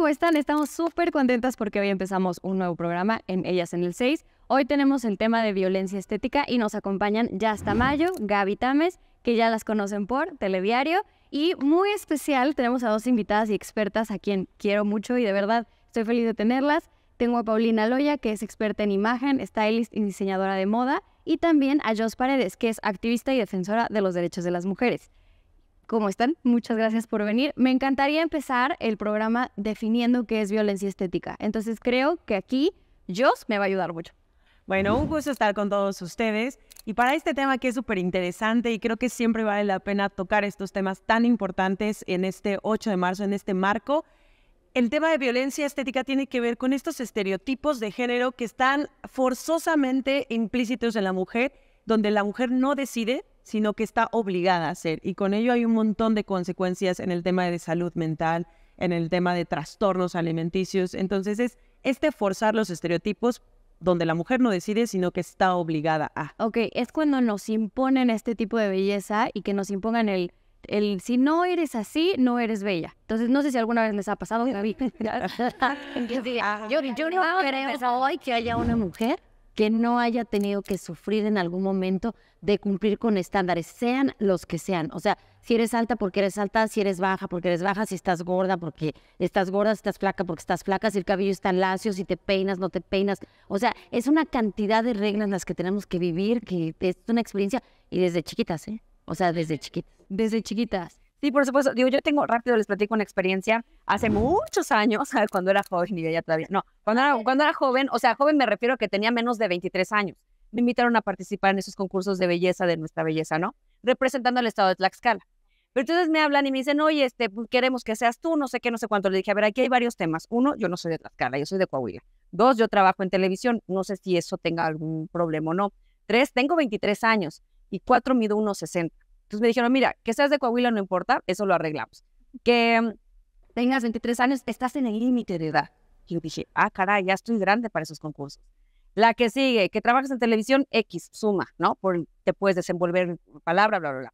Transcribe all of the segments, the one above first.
¿cómo están? Estamos súper contentas porque hoy empezamos un nuevo programa en Ellas en el 6. Hoy tenemos el tema de violencia estética y nos acompañan ya hasta mayo, Gaby Tames, que ya las conocen por Telediario. Y muy especial, tenemos a dos invitadas y expertas a quien quiero mucho y de verdad estoy feliz de tenerlas. Tengo a Paulina Loya, que es experta en imagen, stylist y diseñadora de moda, y también a Jos Paredes, que es activista y defensora de los derechos de las mujeres. ¿Cómo están? Muchas gracias por venir. Me encantaría empezar el programa definiendo qué es violencia estética. Entonces creo que aquí Jos me va a ayudar mucho. Bueno, un gusto estar con todos ustedes. Y para este tema que es súper interesante y creo que siempre vale la pena tocar estos temas tan importantes en este 8 de marzo, en este marco, el tema de violencia estética tiene que ver con estos estereotipos de género que están forzosamente implícitos en la mujer, donde la mujer no decide, sino que está obligada a hacer. Y con ello hay un montón de consecuencias en el tema de salud mental, en el tema de trastornos alimenticios. Entonces es este forzar los estereotipos donde la mujer no decide, sino que está obligada a. Ok, es cuando nos imponen este tipo de belleza y que nos impongan el, el si no eres así, no eres bella. Entonces, no sé si alguna vez les ha pasado, Gaby. Ah. yo, yo, no ah, hoy que haya una mujer que no haya tenido que sufrir en algún momento de cumplir con estándares, sean los que sean. O sea, si eres alta porque eres alta, si eres baja porque eres baja, si estás gorda porque estás gorda, si estás flaca porque estás flaca, si el cabello está lacio, si te peinas, no te peinas. O sea, es una cantidad de reglas en las que tenemos que vivir, que es una experiencia y desde chiquitas, ¿eh? O sea, desde chiquitas. Desde chiquitas. Sí, por supuesto. Digo, yo tengo rápido, les platico una experiencia hace muchos años, cuando era joven y ya todavía. No, cuando era, cuando era joven, o sea, joven me refiero a que tenía menos de 23 años. Me invitaron a participar en esos concursos de belleza de nuestra belleza, ¿no? Representando al estado de Tlaxcala. Pero entonces me hablan y me dicen, oye, este, pues, queremos que seas tú, no sé qué, no sé cuánto. Le dije, a ver, aquí hay varios temas. Uno, yo no soy de Tlaxcala, yo soy de Coahuila. Dos, yo trabajo en televisión, no sé si eso tenga algún problema o no. Tres, tengo 23 años. Y cuatro, mido 1,60 entonces me dijeron, mira, que seas de Coahuila no importa, eso lo arreglamos. Que mm, tengas 23 años, estás en el límite de edad. Y yo dije, ah, caray, ya estoy grande para esos concursos. La que sigue, que trabajas en televisión X, suma, ¿no? Porque te puedes desenvolver palabra, bla, bla, bla.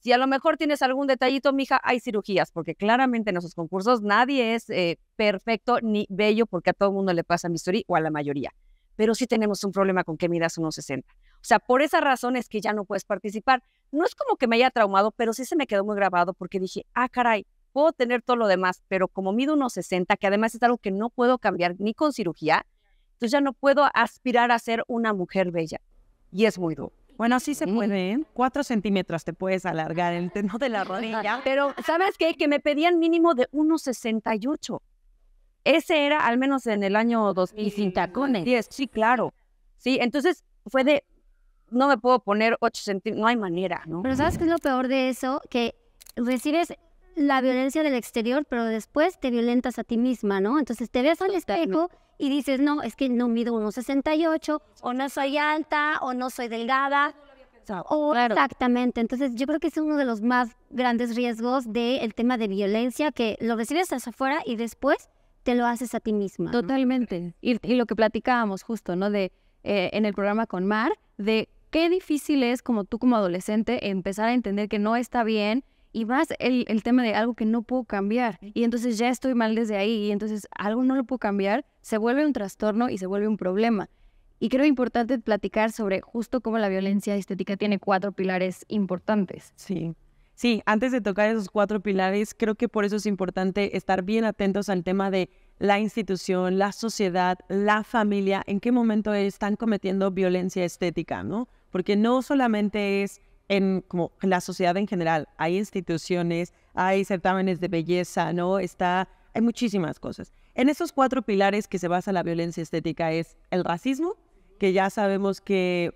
Si a lo mejor tienes algún detallito, mija, hay cirugías, porque claramente en esos concursos nadie es eh, perfecto ni bello, porque a todo el mundo le pasa misturí o a la mayoría. Pero sí tenemos un problema con que midas unos 60. O sea, por esa razón es que ya no puedes participar. No es como que me haya traumado, pero sí se me quedó muy grabado porque dije, ah, caray, puedo tener todo lo demás, pero como mido unos 60, que además es algo que no puedo cambiar ni con cirugía, entonces ya no puedo aspirar a ser una mujer bella. Y es muy duro. Bueno, sí se puede, ¿eh? Cuatro centímetros te puedes alargar el teno de la rodilla. Pero, ¿sabes qué? Que me pedían mínimo de unos 1,68. Ese era al menos en el año 2000. Y sin tacones. Sí, claro. Sí, entonces fue de, no me puedo poner 8 centímetros, no hay manera, ¿no? Pero ¿sabes qué es lo peor de eso? Que recibes la violencia del exterior, pero después te violentas a ti misma, ¿no? Entonces te ves al espejo y dices, no, es que no mido 1,68, o no soy alta, o no soy delgada. Exactamente, entonces yo creo que es uno de los más grandes riesgos del tema de violencia, que lo recibes hacia afuera y después te lo haces a ti misma. Totalmente. Y, lo que platicábamos justo, ¿no? De eh, en el programa con Mar, de qué difícil es como tú como adolescente empezar a entender que no está bien y más el, tema de algo que no puedo cambiar y entonces ya estoy mal desde ahí y entonces algo no lo puedo cambiar, se vuelve un trastorno y se vuelve un problema. Y creo importante platicar sobre justo cómo la violencia estética tiene cuatro pilares importantes. Sí. Sí, antes de tocar esos cuatro pilares, creo que por eso es importante estar bien atentos al tema de la institución, la sociedad, la familia, en qué momento están cometiendo violencia estética, ¿no? porque no solamente es en como la sociedad en general, hay instituciones, hay certámenes de belleza, ¿no? Está, hay muchísimas cosas. En esos cuatro pilares que se basa la violencia estética es el racismo, que ya sabemos que,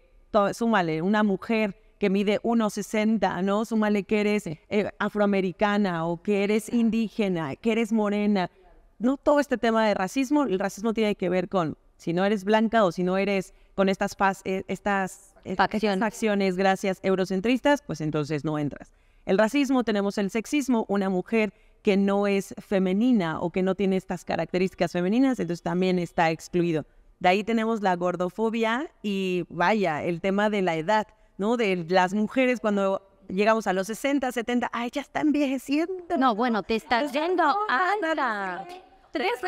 súmale, una mujer que mide 1,60, ¿no? Súmale que eres eh, afroamericana o que eres indígena, que eres morena. No todo este tema de racismo, el racismo tiene que ver con si no eres blanca o si no eres con estas, eh, estas e-, Facción. facciones gracias, eurocentristas, pues entonces no entras. El racismo, tenemos el sexismo, una mujer que no es femenina o que no tiene estas características femeninas, entonces también está excluido. De ahí tenemos la gordofobia y vaya, el tema de la edad, ¿no? De las mujeres cuando llegamos a los 60, 70, ay, ya están envejeciendo. No, bueno, te estás yendo anda tres, ah,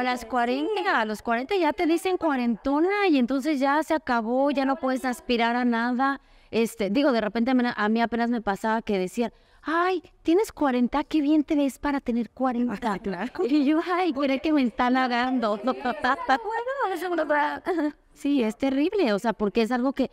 a las 40, a los 40 ya te dicen cuarentona y entonces ya se acabó, ya no puedes aspirar a nada. Este, digo, de repente a mí apenas me pasaba que decían, ay, tienes 40, qué bien te ves para tener 40. Ah, y yo, ay, creo que me están halagando. Sí, es terrible, o sea, porque es algo que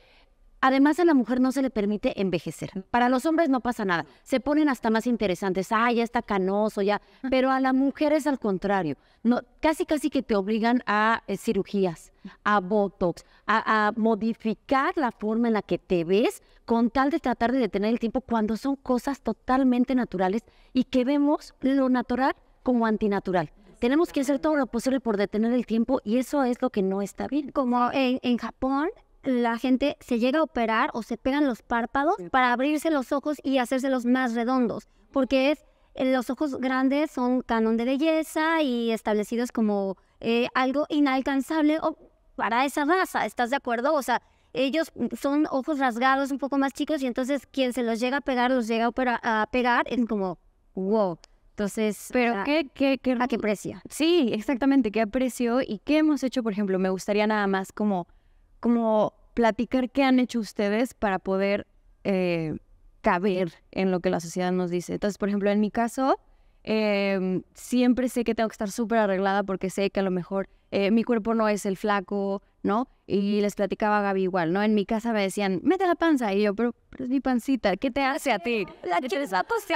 Además, a la mujer no se le permite envejecer. Para los hombres no pasa nada. Se ponen hasta más interesantes. Ah, ya está canoso, ya. Pero a la mujer es al contrario. No, casi, casi que te obligan a eh, cirugías, a botox, a, modificar la forma en la que te ves con tal de tratar de detener el tiempo cuando son cosas totalmente naturales y que vemos lo natural como antinatural. Tenemos que hacer todo lo posible por detener el tiempo y eso es lo que no está bien. Como en, en Japón, la gente se llega a operar o se pegan los párpados para abrirse los ojos y hacerse los más redondos, porque es eh, los ojos grandes son canon de belleza y establecidos como eh, algo inalcanzable para esa raza, ¿estás de acuerdo? O sea, ellos son ojos rasgados un poco más chicos y entonces quien se los llega a pegar, los llega a, a pegar, es como, wow. Entonces, pero a, ah, qué, qué, qué, ¿a qué precio? Sí, exactamente, qué aprecio y qué hemos hecho, por ejemplo, me gustaría nada más como, como platicar qué han hecho ustedes para poder eh, caber en lo que la sociedad nos dice. Entonces, por ejemplo, en mi caso, em, siempre sé que tengo que estar súper arreglada porque sé que a lo mejor eh, mi cuerpo no es el flaco, ¿no? Y les platicaba a Gaby igual, ¿no? En mi casa me decían, mete la panza. Y yo, pero, es mi pancita, ¿qué te hace a ti? La quieres a pues,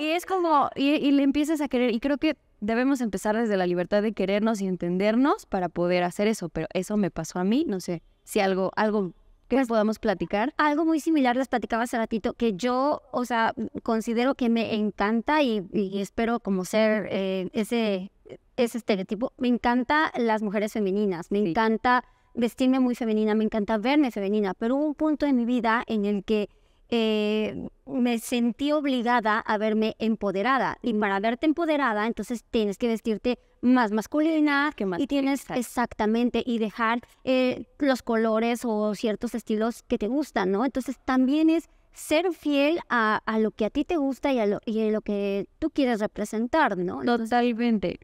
Y es como, y, le empiezas a querer. Y creo que debemos empezar desde la libertad de querernos y entendernos para poder hacer eso. Pero eso me pasó a mí, no sé si algo, algo que les podamos platicar. Algo muy similar les platicaba hace ratito, que yo, o sea, considero que me encanta y, espero como ser eh, ese, ese estereotipo. Me encanta las mujeres femeninas, me encanta vestirme muy femenina, me encanta verme femenina, pero hubo un punto en mi vida en el que... Eh, me sentí obligada a verme empoderada. Y para verte empoderada, entonces tienes que vestirte más masculina que más, y tienes exactamente y dejar eh, los colores o ciertos estilos que te gustan, ¿no? Entonces también es ser fiel a, lo que a ti te gusta y a lo, y lo que tú quieres representar, ¿no? Totalmente.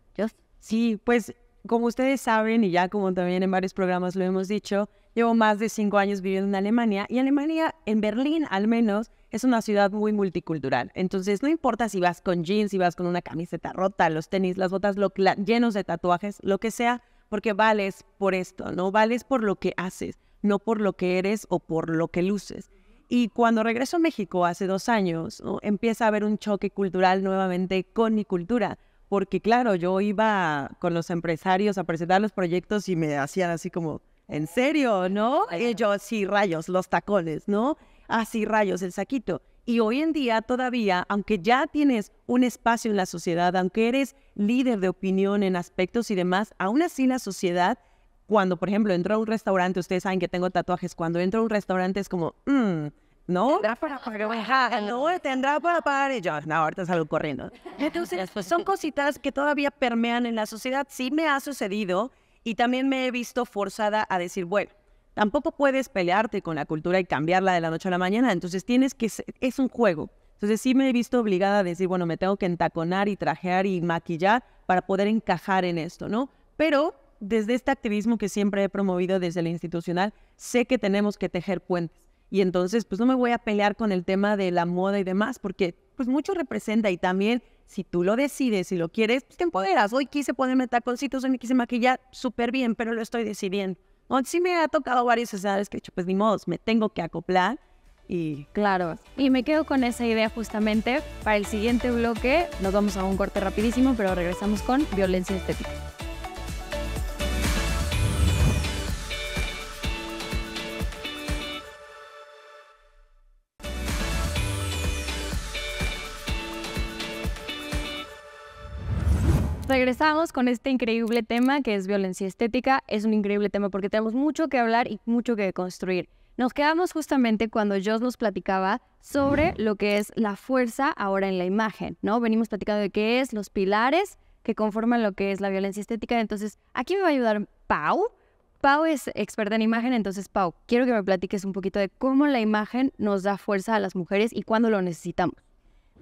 Sí, pues como ustedes saben y ya como también en varios programas lo hemos dicho, llevo más de cinco años viviendo en Alemania y Alemania, en Berlín al menos, es una ciudad muy multicultural. Entonces, no importa si vas con jeans, si vas con una camiseta rota, los tenis, las botas llenos de tatuajes, lo que sea, porque vales por esto, ¿no? Vales por lo que haces, no por lo que eres o por lo que luces. Y cuando regreso a México hace dos años, empieza a haber un choque cultural nuevamente con mi cultura. Porque claro, yo iba con los empresarios a presentar los proyectos y me hacían así como, ¿en serio? ¿No? Y yo, sí, rayos, los tacones, ¿no? así rayos el saquito. Y hoy en día todavía, aunque ya tienes un espacio en la sociedad, aunque eres líder de opinión en aspectos y demás, aún así la sociedad, cuando por ejemplo entro a un restaurante, ustedes saben que tengo tatuajes, cuando entro a un restaurante es como, mm, ¿no? Tendrá para pagar. Ah, no, tendrá para Y yo, no, ahorita salgo corriendo. Entonces, son cositas que todavía permean en la sociedad. Sí me ha sucedido y también me he visto forzada a decir, bueno, Tampoco puedes pelearte con la cultura y cambiarla de la noche a la mañana. Entonces tienes que, es un juego. Entonces sí me he visto obligada a decir, bueno, me tengo que entaconar y trajear y maquillar para poder encajar en esto, ¿no? Pero desde este activismo que siempre he promovido desde la institucional, sé que tenemos que tejer puentes. Y entonces, pues no me voy a pelear con el tema de la moda y demás, porque pues mucho representa y también si tú lo decides, si lo quieres, pues te empoderas. Hoy quise ponerme taconcitos, hoy me quise maquillar, súper bien, pero lo estoy decidiendo. O sí me ha tocado varios escenarios que he dicho, pues ni modo, me tengo que acoplar. Y... Claro, y me quedo con esa idea justamente. Para el siguiente bloque nos vamos a un corte rapidísimo, pero regresamos con violencia estética. regresamos con este increíble tema que es violencia estética. Es un increíble tema porque tenemos mucho que hablar y mucho que construir. Nos quedamos justamente cuando Joss nos platicaba sobre lo que es la fuerza ahora en la imagen, ¿no? Venimos platicando de qué es los pilares que conforman lo que es la violencia estética. Entonces, aquí me va a ayudar Pau. Pau es experta en imagen, entonces Pau, quiero que me platiques un poquito de cómo la imagen nos da fuerza a las mujeres y cuándo lo necesitamos.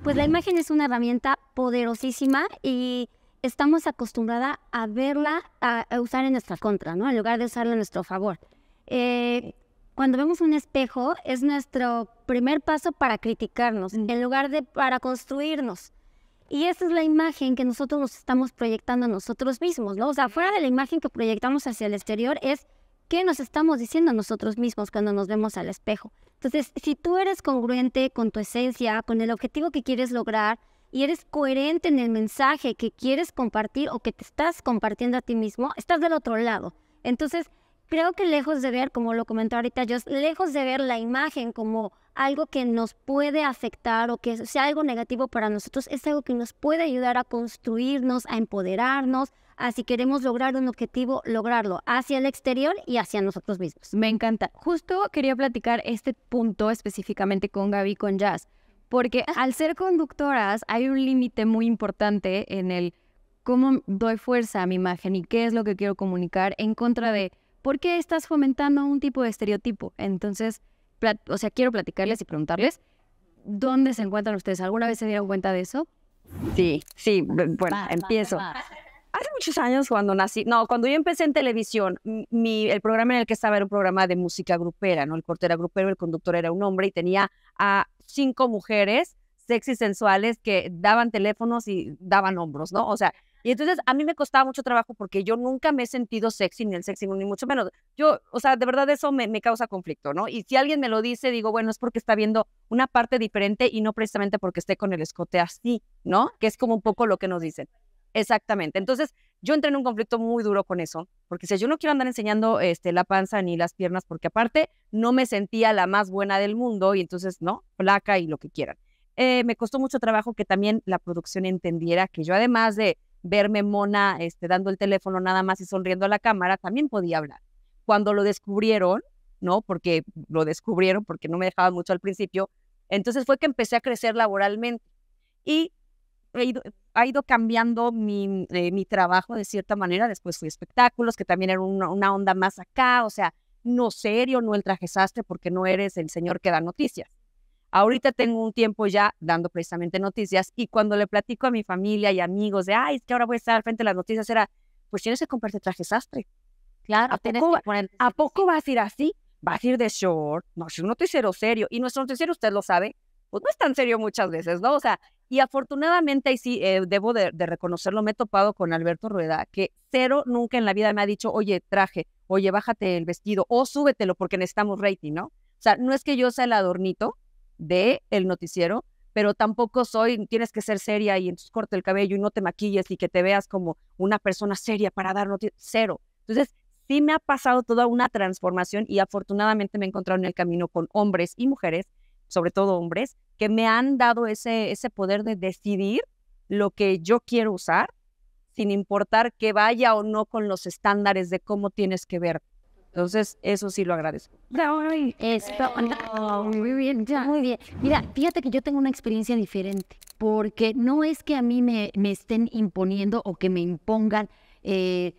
Pues la imagen es una herramienta poderosísima y estamos acostumbrada a verla, a, usar en nuestra contra, ¿no? En lugar de usarla en nuestro favor. Eh, cuando vemos un espejo, es nuestro primer paso para criticarnos, mm. en lugar de para construirnos. Y esa es la imagen que nosotros nos estamos proyectando a nosotros mismos, ¿no? O sea, fuera de la imagen que proyectamos hacia el exterior es qué nos estamos diciendo a nosotros mismos cuando nos vemos al espejo. Entonces, si tú eres congruente con tu esencia, con el objetivo que quieres lograr, y eres coherente en el mensaje que quieres compartir o que te estás compartiendo a ti mismo, estás del otro lado. Entonces, creo que lejos de ver, como lo comentó ahorita yo lejos de ver la imagen como algo que nos puede afectar o que sea algo negativo para nosotros, es algo que nos puede ayudar a construirnos, a empoderarnos, a si queremos lograr un objetivo, lograrlo hacia el exterior y hacia nosotros mismos. Me encanta. Justo quería platicar este punto específicamente con Gaby, con Jazz, porque al ser conductoras hay un límite muy importante en el cómo doy fuerza a mi imagen y qué es lo que quiero comunicar en contra de por qué estás fomentando un tipo de estereotipo. Entonces, o sea, quiero platicarles y preguntarles dónde se encuentran ustedes. ¿Alguna vez se dieron cuenta de eso? Sí, sí, bueno, empiezo. Hace muchos años cuando nací, no, cuando yo empecé en televisión, mi, el programa en el que estaba era un programa de música grupera, ¿no? El portero era grupero, el conductor era un hombre y tenía a cinco mujeres sexy, sensuales, que daban teléfonos y daban hombros, ¿no? O sea, y entonces a mí me costaba mucho trabajo porque yo nunca me he sentido sexy, ni el sexy, ni mucho menos. Yo, o sea, de verdad eso me, me, causa conflicto, ¿no? Y si alguien me lo dice, digo, bueno, es porque está viendo una parte diferente y no precisamente porque esté con el escote así, ¿no? Que es como un poco lo que nos dicen. Exactamente. Entonces, yo entré en un conflicto muy duro con eso, porque si yo no quiero andar enseñando este, la panza ni las piernas, porque aparte no me sentía la más buena del mundo y entonces, ¿no? Placa y lo que quieran. Eh, me costó mucho trabajo que también la producción entendiera que yo además de verme mona este, dando el teléfono nada más y sonriendo a la cámara, también podía hablar. Cuando lo descubrieron, ¿no? Porque lo descubrieron, porque no me dejaban mucho al principio, entonces fue que empecé a crecer laboralmente. Y ha ido cambiando mi, eh, mi, trabajo de cierta manera. Después fui a espectáculos, que también era una, onda más acá, o sea, no serio, no el traje sastre, porque no eres el señor que da noticias. Ahorita tengo un tiempo ya dando precisamente noticias y cuando le platico a mi familia y amigos de, ay, es que ahora voy a estar frente a las noticias, era, pues tienes que comprarte traje sastre. Claro, ¿A poco, ¿A poco vas a ir así? Vas a ir de short, no, es un noticiero serio. Y nuestro noticiero, usted lo sabe, pues no es tan serio muchas veces, ¿no? O sea, y afortunadamente, y sí, eh, debo de, reconocerlo, me he topado con Alberto Rueda, que cero nunca en la vida me ha dicho, oye, traje, oye, bájate el vestido, o súbetelo porque necesitamos rating, ¿no? O sea, no es que yo sea el adornito de el noticiero, pero tampoco soy, tienes que ser seria y entonces corte el cabello y no te maquilles y que te veas como una persona seria para dar noticias, cero. Entonces, sí me ha pasado toda una transformación y afortunadamente me he encontrado en el camino con hombres y mujeres sobre todo hombres, que me han dado ese, ese poder de decidir lo que yo quiero usar, sin importar que vaya o no con los estándares de cómo tienes que ver. Entonces, eso sí lo agradezco. Esto, muy bien, muy bien. Mira, fíjate que yo tengo una experiencia diferente, porque no es que a mí me, me estén imponiendo o que me impongan eh,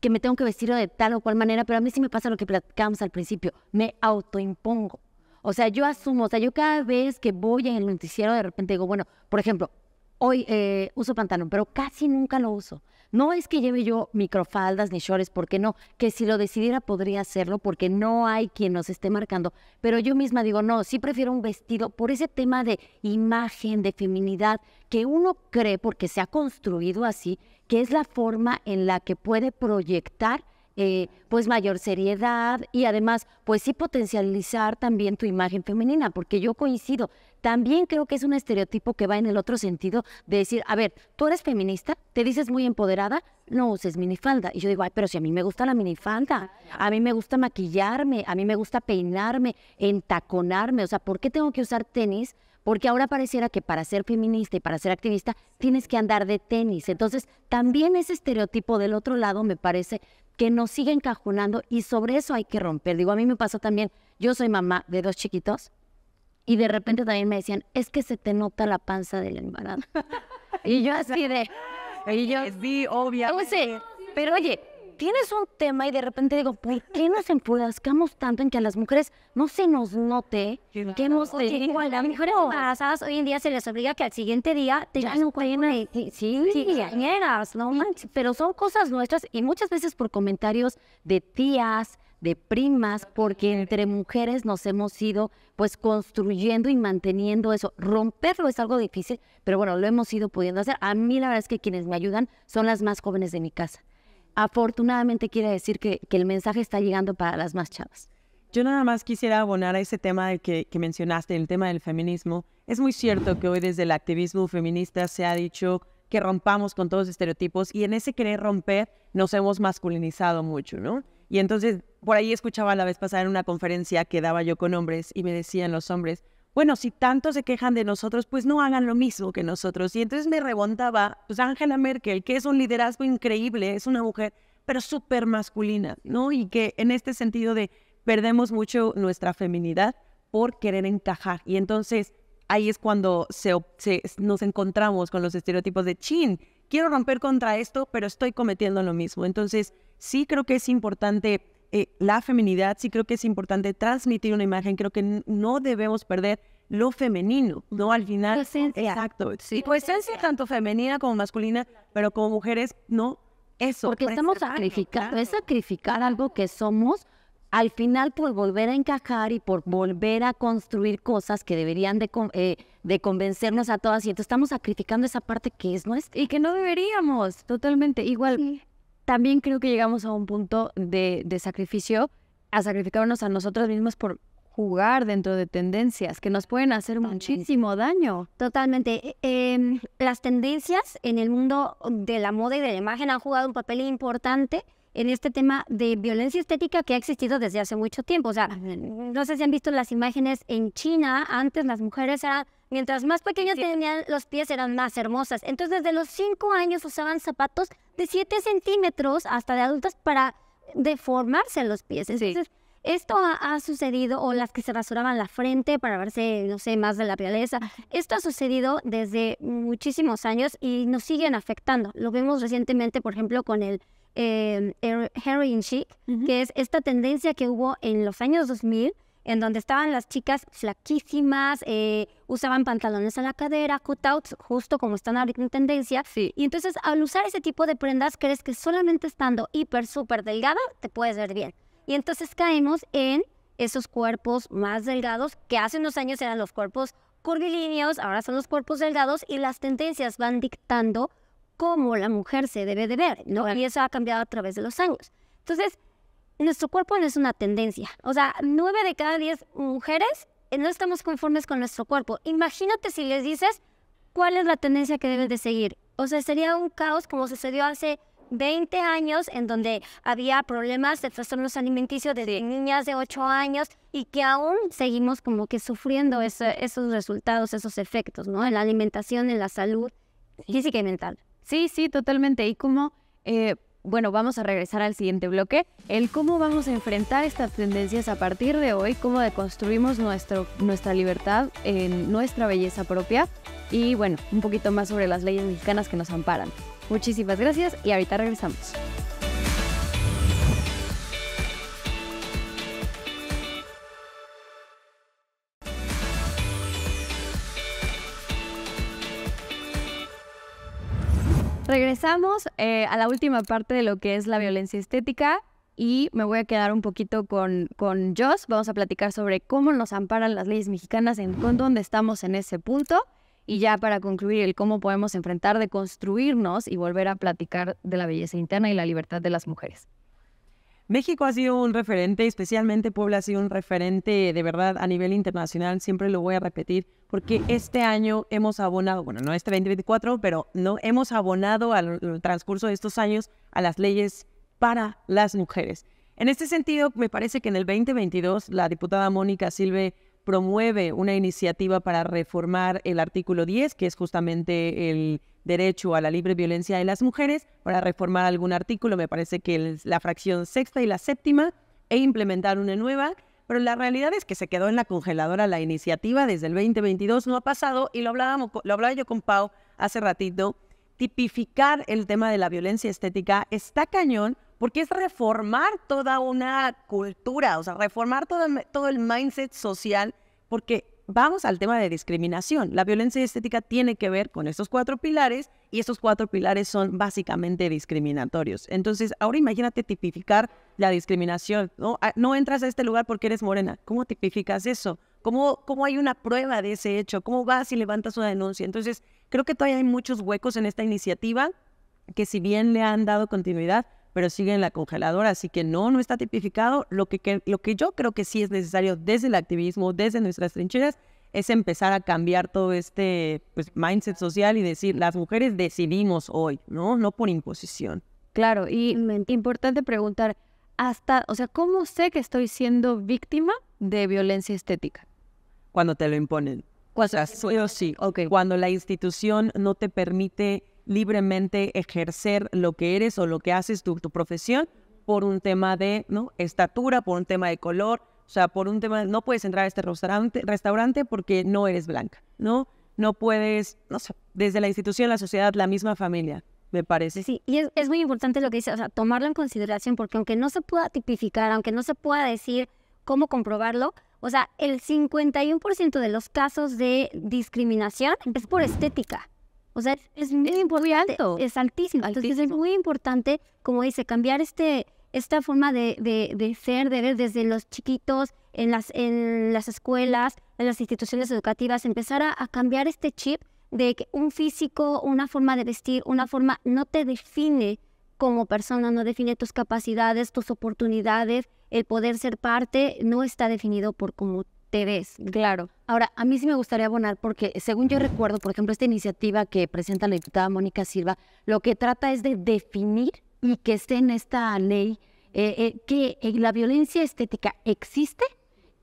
que me tengo que vestir de tal o cual manera, pero a mí sí me pasa lo que platicamos al principio, me autoimpongo. O sea, yo asumo, o sea, yo cada vez que voy en el noticiero de repente digo, bueno, por ejemplo, hoy eh, uso pantalón, pero casi nunca lo uso. No es que lleve yo microfaldas ni shorts, porque no, que si lo decidiera podría hacerlo, porque no hay quien nos esté marcando. Pero yo misma digo, no, sí prefiero un vestido por ese tema de imagen, de feminidad, que uno cree, porque se ha construido así, que es la forma en la que puede proyectar eh, pues mayor seriedad y además, pues sí potencializar también tu imagen femenina, porque yo coincido, también creo que es un estereotipo que va en el otro sentido de decir, a ver, tú eres feminista, te dices muy empoderada, no uses minifalda. Y yo digo, ay, pero si a mí me gusta la minifalda, a mí me gusta maquillarme, a mí me gusta peinarme, entaconarme, o sea, ¿por qué tengo que usar tenis? porque ahora pareciera que para ser feminista y para ser activista tienes que andar de tenis. Entonces, también ese estereotipo del otro lado me parece que nos siguen encajonando y sobre eso hay que romper. Digo, a mí me pasó también, yo soy mamá de dos chiquitos y de repente también me decían, es que se te nota la panza del embarazo. y yo así de... Y yo, sí, obviamente. Pero oye, tienes un tema y de repente digo, ¿por qué nos enfurezcamos tanto en que a las mujeres no se nos note que hemos tenido a las mujeres embarazadas hoy en día se les obliga que al siguiente día te un no pero son cosas nuestras y muchas veces por comentarios de tías, de primas, porque entre mujeres nos hemos ido pues construyendo y manteniendo eso. Romperlo es algo difícil, pero bueno, lo hemos ido pudiendo hacer. A mí la verdad es que quienes me ayudan son las más jóvenes de mi casa afortunadamente quiere decir que, el mensaje está llegando para las más chavas. Yo nada más quisiera abonar a ese tema que, que mencionaste, el tema del feminismo. Es muy cierto que hoy desde el activismo feminista se ha dicho que rompamos con todos los estereotipos y en ese querer romper nos hemos masculinizado mucho, ¿no? Y entonces por ahí escuchaba la vez pasada en una conferencia que daba yo con hombres y me decían los hombres, bueno, si tanto se quejan de nosotros, pues no hagan lo mismo que nosotros. Y entonces me rebontaba, pues Angela Merkel, que es un liderazgo increíble, es una mujer, pero súper masculina, ¿no? Y que en este sentido de perdemos mucho nuestra feminidad por querer encajar. Y entonces ahí es cuando nos encontramos con los estereotipos de chin, quiero romper contra esto, pero estoy cometiendo lo mismo. Entonces sí creo que es importante eh, la feminidad, sí creo que es importante transmitir una imagen, creo que no debemos perder lo femenino, ¿no? Al final, exacto. Sí. pues esencia tanto femenina como masculina, pero como mujeres, no, eso. Porque estamos sacrificando, es sacrificar algo que somos al final por volver a encajar y por volver a construir cosas que deberían de, eh, de convencernos a todas y entonces estamos sacrificando esa parte que es nuestra. Y que no deberíamos, totalmente. Igual, también creo que llegamos a un punto de, sacrificio, a sacrificarnos a nosotros mismos por jugar dentro de tendencias que nos pueden hacer muchísimo daño. Totalmente. E, em, las tendencias en el mundo de la moda y de la imagen han jugado un papel importante en este tema de violencia estética que ha existido desde hace mucho tiempo. O sea, no sé si han visto las imágenes en China, antes las mujeres eran, mientras más pequeñas tenían los pies, eran más hermosas. Entonces, desde los cinco años usaban zapatos de 7 centímetros hasta de adultas para deformarse los pies. Entonces, Esto ha, sucedido, o las que se rasuraban la frente para verse, no sé, más de la realeza. Esto ha sucedido desde muchísimos años y nos siguen afectando. Lo vemos recientemente, por ejemplo, con el eh, Heroin Chic, que es esta tendencia que hubo en los años 2000, en donde estaban las chicas flaquísimas, eh, usaban pantalones a la cadera, cutouts, justo como están ahorita en tendencia. Sí. Y entonces al usar ese tipo de prendas, crees que solamente estando hiper, súper delgada, te puedes ver bien. Y entonces caemos en esos cuerpos más delgados, que hace unos años eran los cuerpos curvilíneos, ahora son los cuerpos delgados y las tendencias van dictando cómo la mujer se debe de ver, ¿no? Y eso ha cambiado a través de los años. Entonces, nuestro cuerpo no es una tendencia. O sea, nueve de cada diez mujeres eh, no estamos conformes con nuestro cuerpo. Imagínate si les dices cuál es la tendencia que debes de seguir. O sea, sería un caos como sucedió hace 20 años en donde había problemas de trastornos alimenticios de niñas de 8 años y que aún seguimos como que sufriendo esos resultados, esos efectos, ¿no? En la alimentación, en la salud física y mental. Sí, sí, totalmente. Y como, eh, bueno, vamos a regresar al siguiente bloque, el cómo vamos a enfrentar estas tendencias a partir de hoy, cómo deconstruimos nuestro, nuestra libertad en nuestra belleza propia y bueno, un poquito más sobre las leyes mexicanas que nos amparan. Muchísimas gracias y ahorita regresamos. Regresamos eh, a la última parte de lo que es la violencia estética y me voy a quedar un poquito con, con Joss. Vamos a platicar sobre cómo nos amparan las leyes mexicanas, en con dónde estamos en ese punto y ya para concluir el cómo podemos enfrentar, deconstruirnos y volver a platicar de la belleza interna y la libertad de las mujeres. México ha sido un referente, especialmente Puebla ha sido un referente de verdad a nivel internacional, siempre lo voy a repetir, porque este año hemos abonado, bueno, no este 2024, pero no hemos abonado al, transcurso de estos años a las leyes para las mujeres. En este sentido, me parece que en el 2022 la diputada Mónica Silve promueve una iniciativa para reformar el artículo 10, que es justamente el derecho a la libre violencia de las mujeres, para reformar algún artículo, me parece que la fracción sexta y la séptima, e implementar una nueva pero la realidad es que se quedó en la congeladora la iniciativa desde el 2022, no ha pasado, y lo, hablábamos, lo hablaba yo con Pau hace ratito, tipificar el tema de la violencia estética está cañón porque es reformar toda una cultura, o sea, reformar todo el mindset social, porque vamos al tema de discriminación. La violencia estética tiene que ver con estos cuatro pilares y estos cuatro pilares son básicamente discriminatorios. Entonces, ahora imagínate tipificar la discriminación. Ah, no, entras a este lugar porque eres morena. ¿Cómo tipificas eso? ¿Cómo, ¿Cómo hay una prueba de ese hecho? ¿Cómo vas y levantas una denuncia? Entonces, creo que todavía hay muchos huecos en esta iniciativa que si bien le han dado continuidad, pero sigue en la congeladora, así que no, no está tipificado. Lo que, lo que yo creo que sí es necesario desde el activismo, desde nuestras trincheras, es empezar a cambiar todo este pues, mindset social y decir, las mujeres decidimos hoy, ¿no? No por imposición. Claro, y importante preguntar, hasta, o sea, ¿cómo sé que estoy siendo víctima de violencia estética? Cuando te lo imponen. Cuando la institución no te permite libremente ejercer lo que eres o lo que haces, tu, profesión, por un tema de ¿no? estatura, por un tema de color, o sea, por un tema, no puedes entrar a este restaurante, restaurante porque no eres blanca, ¿no? No puedes, no sé, desde la institución, la sociedad, la misma familia, me parece. Sí, y es, es muy importante lo que dices, o sea, tomarlo en consideración, porque aunque no se pueda tipificar, aunque no se pueda decir cómo comprobarlo, o sea, el 51% de los casos de discriminación es por estética. O es muy, Es altísimo. es muy importante, como dice, cambiar este, esta forma de, ser, de ver desde los chiquitos, en las, en las escuelas, en las instituciones educativas, empezar a, cambiar este chip de que un físico, una forma de vestir, una forma no te define como persona, no define tus capacidades, tus oportunidades, el poder ser parte no está definido por cómo Claro. Ahora, a mí sí me gustaría abonar porque, según yo recuerdo, por ejemplo, esta iniciativa que presenta la diputada Mónica Silva, lo que trata es de definir y que esté en esta ley eh, eh, que eh, la violencia estética existe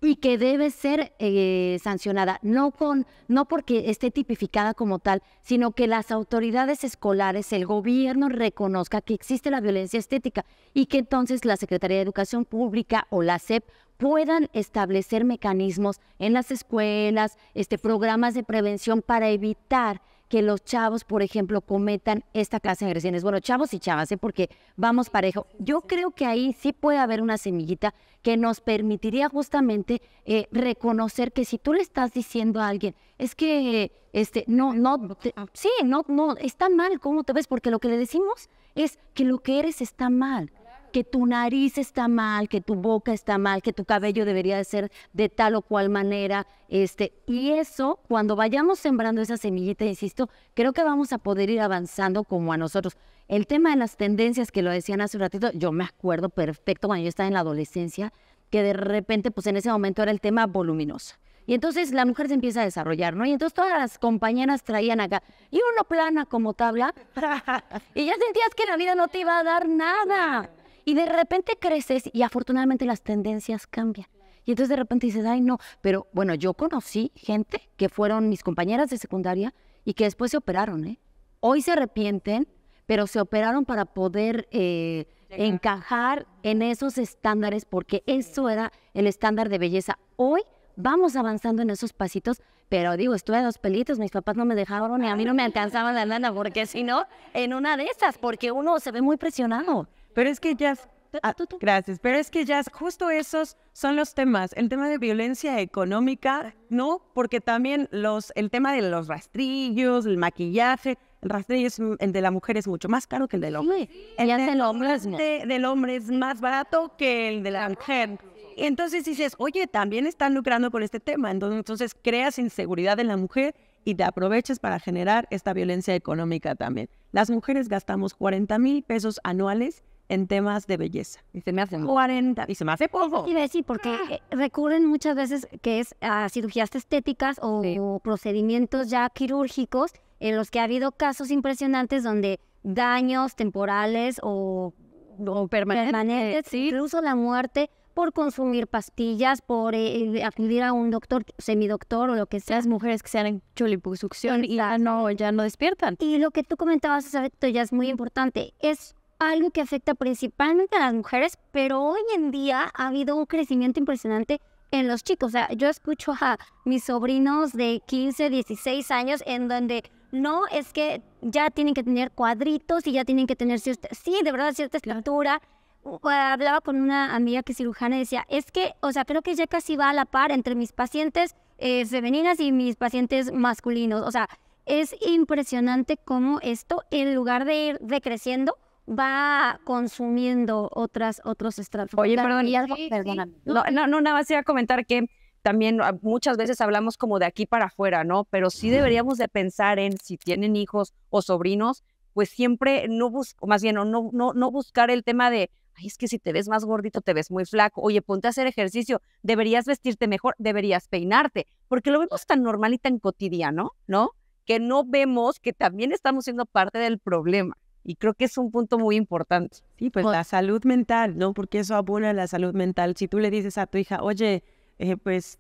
y que debe ser eh, sancionada, no, con, no porque esté tipificada como tal, sino que las autoridades escolares, el gobierno reconozca que existe la violencia estética y que entonces la Secretaría de Educación Pública o la SEP puedan establecer mecanismos en las escuelas, este, programas de prevención para evitar que los chavos, por ejemplo, cometan esta clase de agresiones. Bueno, chavos y chavas, ¿eh? porque vamos parejo. Yo creo que ahí sí puede haber una semillita que nos permitiría justamente eh, reconocer que si tú le estás diciendo a alguien, es que, este, no, no, ah. sí, no, no, está mal cómo te ves, porque lo que le decimos es que lo que eres está mal que tu nariz está mal, que tu boca está mal, que tu cabello debería de ser de tal o cual manera. Este, y eso, cuando vayamos sembrando esa semillita, insisto, creo que vamos a poder ir avanzando como a nosotros. El tema de las tendencias que lo decían hace un ratito, yo me acuerdo perfecto cuando yo estaba en la adolescencia, que de repente, pues en ese momento era el tema voluminoso. Y entonces la mujer se empieza a desarrollar, ¿no? Y entonces todas las compañeras traían acá, y uno plana como tabla, y ya sentías que la vida no te iba a dar nada. Y de repente creces y afortunadamente las tendencias cambian. Y entonces de repente dices, ay, no. Pero bueno, yo conocí gente que fueron mis compañeras de secundaria y que después se operaron, ¿eh? Hoy se arrepienten, pero se operaron para poder eh, encajar en esos estándares, porque eso era el estándar de belleza. Hoy vamos avanzando en esos pasitos, pero digo, estuve a dos pelitos, mis papás no me dejaron y a mí no me alcanzaban la lana, porque si no, en una de esas, porque uno se ve muy presionado. Pero es que ya... Ah, gracias, pero es que ya justo esos son los temas. El tema de violencia económica, ah. ¿no? Porque también los, el tema de los rastrillos, el maquillaje, el rastrillo es, el de la mujer es mucho más caro que el del hombre. el, del, hombre es del hombre es más barato que el de la mujer. Y entonces dices, oye, también están lucrando con este tema. Entonces, entonces creas inseguridad en la mujer y te aprovechas para generar esta violencia económica también. Las mujeres gastamos 40 mil pesos anuales en temas de belleza. Y se me hace 40. Y se me hace poco. Y sí, porque ah. eh, recurren muchas veces que es a cirugías estéticas o, procedimientos ya quirúrgicos en los que ha habido casos impresionantes donde daños temporales o, o permanentes, sí. incluso la muerte por consumir pastillas, por eh, acudir a un doctor, semidoctor o lo que sea. Las mujeres que se han hecho liposucción y ya no, ya no despiertan. Y lo que tú comentabas ...esto ya es muy importante. Es algo que afecta principalmente a las mujeres, pero hoy en día ha habido un crecimiento impresionante en los chicos. O sea, yo escucho a mis sobrinos de 15, 16 años en donde no es que ya tienen que tener cuadritos y ya tienen que tener cierta, sí, de verdad, cierta estructura. Hablaba con una amiga que es cirujana y decía, es que, o sea, creo que ya casi va a la par entre mis pacientes eh, femeninas y mis pacientes masculinos. O sea, es impresionante cómo esto, en lugar de ir decreciendo, va consumiendo otras, otros estratos. Oye, perdón, perdóname. No, no, nada más iba a comentar que también ah, muchas veces hablamos como de aquí para afuera, ¿no? Pero sí deberíamos de pensar en si tienen hijos o sobrinos, pues siempre no buscar, más bien, no, no, no buscar el tema de, ay, es que si te ves más gordito, te ves muy flaco, oye, ponte a hacer ejercicio, deberías vestirte mejor, deberías peinarte, porque lo vemos tan normal y tan cotidiano, ¿no? Que no vemos que también estamos siendo parte del problema. Y creo que es un punto muy importante. Sí, pues la salud mental, ¿no? Porque eso abona la salud mental. Si tú le dices a tu hija, oye, eh, pues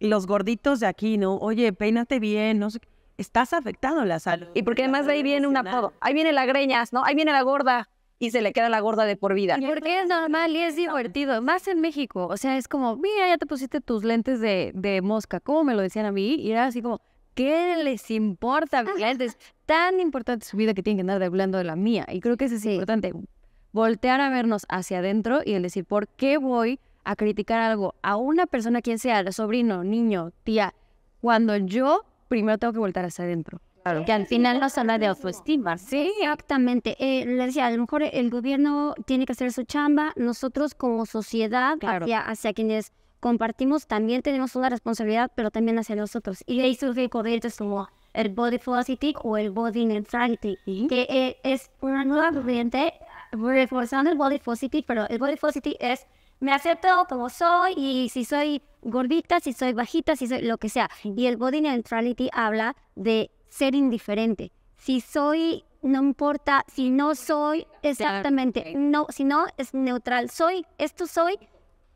los gorditos de aquí, ¿no? Oye, peínate bien, no sé Estás afectado la salud. Y porque además de ahí viene un apodo. Ahí viene la greñas, ¿no? Ahí viene la gorda y se le queda la gorda de por vida. porque es normal y es divertido, más en México. O sea, es como, mira, ya te pusiste tus lentes de, de mosca, ¿Cómo me lo decían a mí, y era así como, ¿Qué les importa? Ah. Es tan importante su vida que tienen que andar hablando de la mía. Y creo que eso es importante. Voltear a vernos hacia adentro y decir, ¿por qué voy a criticar algo a una persona, quien sea, sobrino, niño, tía, cuando yo primero tengo que voltar hacia adentro? Claro. Que al final nos habla de autoestima. Sí, exactamente. Eh, le decía, a lo mejor el gobierno tiene que hacer su chamba, nosotros como sociedad, hacia quienes compartimos, también tenemos una responsabilidad, pero también hacia nosotros. Y ahí surge corrientes como el body positive o el body neutrality, que eh, es una nueva corriente reforzando el body positive, pero el body positive es me acepto como soy y si soy gordita, si soy bajita, si soy lo que sea. Y el body neutrality habla de ser indiferente. Si soy, no importa, si no soy, exactamente, no, si no es neutral, soy, esto soy,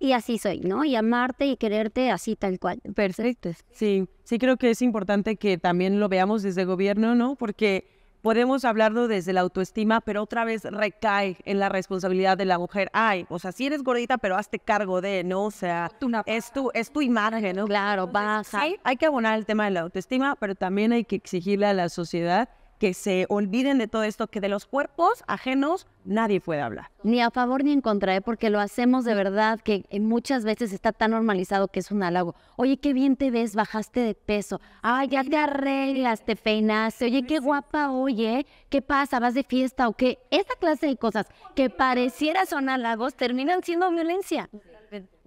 y así soy, ¿no? Y amarte y quererte así tal cual. Perfecto. Sí, sí creo que es importante que también lo veamos desde gobierno, ¿no? Porque podemos hablarlo desde la autoestima, pero otra vez recae en la responsabilidad de la mujer. Ay, o sea, si eres gordita, pero hazte cargo de, ¿no? O sea, es tu, es tu imagen, ¿no? Claro, vas hay que abonar el tema de la autoestima, pero también hay que exigirle a la sociedad que se olviden de todo esto, que de los cuerpos ajenos nadie puede hablar. Ni a favor ni en contra, ¿eh? porque lo hacemos de verdad, que eh, muchas veces está tan normalizado que es un halago. Oye, qué bien te ves, bajaste de peso. Ay, ya te arreglas, te peinaste. Oye, qué guapa, oye, ¿eh? ¿qué pasa? ¿Vas de fiesta o qué? Esta clase de cosas que pareciera son halagos terminan siendo violencia.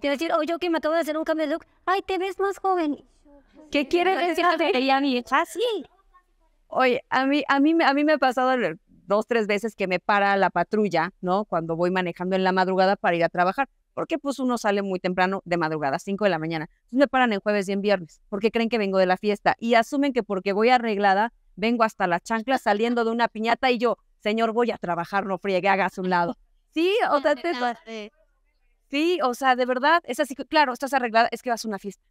Te decir, oye, oh, yo que me acabo de hacer un cambio de look, ay, te ves más joven. ¿Qué quiere decir? Que Oye, a mí, a mí, a mí me ha pasado dos, tres veces que me para la patrulla, ¿no? Cuando voy manejando en la madrugada para ir a trabajar. Porque pues uno sale muy temprano de madrugada, cinco de la mañana. Pues, me paran en jueves y en viernes porque creen que vengo de la fiesta y asumen que porque voy arreglada, vengo hasta la chancla saliendo de una piñata y yo, señor, voy a trabajar, no friegue, hagas un lado. Sí, o sea, sí, o sea, de verdad, es así, claro, estás arreglada, es que vas a una fiesta.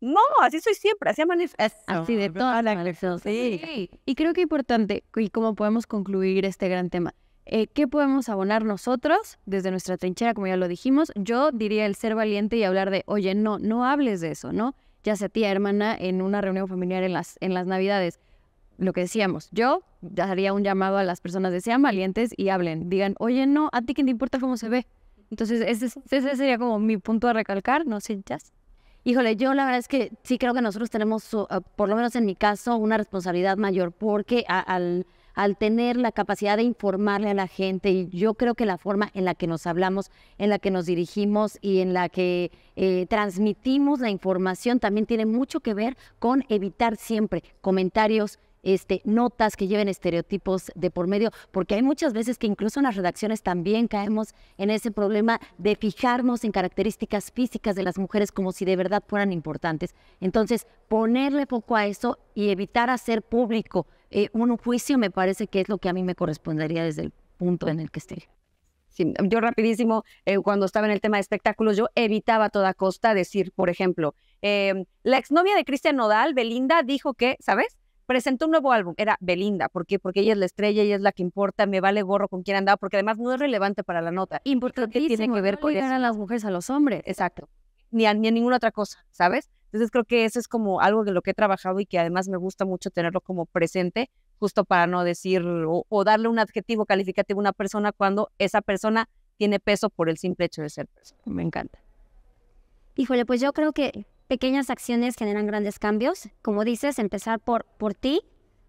No, así soy siempre, así Así de todas sí. Y creo que importante, y cómo podemos concluir este gran tema, eh, ¿qué podemos abonar nosotros desde nuestra trinchera, como ya lo dijimos? Yo diría el ser valiente y hablar de, oye, no, no hables de eso, ¿no? Ya sea tía, hermana, en una reunión familiar en las, en las Navidades. Lo que decíamos, yo haría un llamado a las personas de sean valientes y hablen. Digan, oye, no, ¿a ti qué te importa cómo se ve? Entonces, ese, sería como mi punto a recalcar. No sé, ya. Híjole, yo la verdad es que sí creo que nosotros tenemos, ah, por lo menos en mi caso, una responsabilidad mayor porque al, al tener la capacidad de informarle a la gente, yo creo que la forma en la que nos hablamos, en la que nos dirigimos y en la que eh, transmitimos la información también tiene mucho que ver con evitar siempre comentarios este, notas que lleven estereotipos de por medio, porque hay muchas veces que incluso en las redacciones también caemos en ese problema de fijarnos en características físicas de las mujeres como si de verdad fueran importantes. Entonces, ponerle poco a eso y evitar hacer público eh, un juicio me parece que es lo que a mí me correspondería desde el punto en el que estoy. yo rapidísimo, eh, cuando estaba en el tema de espectáculos, yo evitaba a toda costa decir, por ejemplo, em, la exnovia de Cristian Nodal, Belinda, dijo que, ¿sabes? presentó un nuevo álbum, era Belinda, Porque ella es la estrella, ella es la que importa, me vale gorro con quién andaba, porque además no es relevante para la nota. Importante tiene que ver no con a las mujeres a los hombres. Exacto, ni a, ninguna otra cosa, ¿sabes? Entonces creo que eso es como algo de lo que he trabajado y que además me gusta mucho tenerlo como presente, justo para no decir o, darle un adjetivo calificativo a una persona cuando esa persona tiene peso por el simple hecho de ser Me encanta. Híjole, pues yo creo que pequeñas acciones generan grandes cambios. Como dices, empezar por, por ti,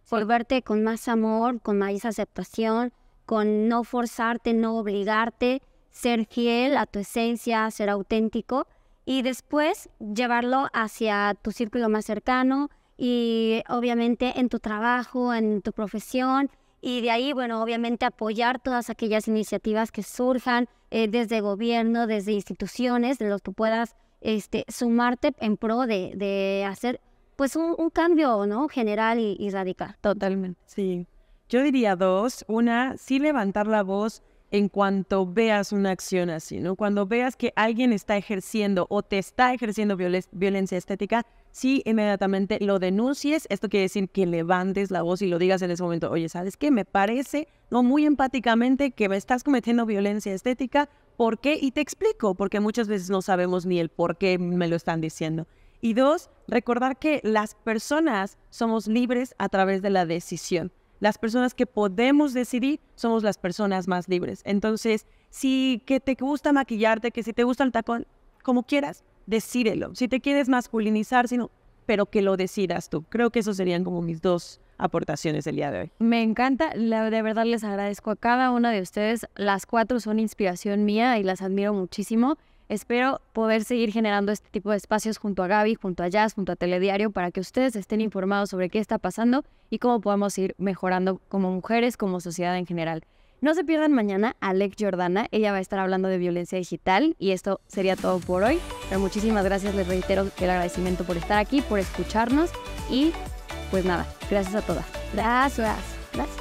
por verte con más amor, con más aceptación, con no forzarte, no obligarte, ser fiel a tu esencia, ser auténtico y después llevarlo hacia tu círculo más cercano y obviamente en tu trabajo, en tu profesión y de ahí, bueno, obviamente apoyar todas aquellas iniciativas que surjan eh, desde gobierno, desde instituciones, de los que puedas este, sumarte en pro de, hacer pues un, cambio ¿no? general y, radical. Totalmente, sí. Yo diría dos. Una, sí levantar la voz en cuanto veas una acción así, ¿no? Cuando veas que alguien está ejerciendo o te está ejerciendo violencia estética, sí inmediatamente lo denuncies. Esto quiere decir que levantes la voz y lo digas en ese momento, oye, ¿sabes qué? Me parece, no muy empáticamente, que me estás cometiendo violencia estética por qué y te explico, porque muchas veces no sabemos ni el por qué me lo están diciendo. Y dos, recordar que las personas somos libres a través de la decisión. Las personas que podemos decidir somos las personas más libres. Entonces, si que te gusta maquillarte, que si te gusta el tacón, como quieras, decídelo. Si te quieres masculinizar, sino, pero que lo decidas tú. Creo que esos serían como mis dos aportaciones del día de hoy. Me encanta, de verdad les agradezco a cada una de ustedes. Las cuatro son inspiración mía y las admiro muchísimo. Espero poder seguir generando este tipo de espacios junto a Gaby, junto a Jazz, junto a Telediario, para que ustedes estén informados sobre qué está pasando y cómo podemos ir mejorando como mujeres, como sociedad en general. No se pierdan mañana a Alec Jordana, ella va a estar hablando de violencia digital y esto sería todo por hoy. Pero muchísimas gracias, les reitero el agradecimiento por estar aquí, por escucharnos y pues nada, gracias a todas. Gracias, gracias.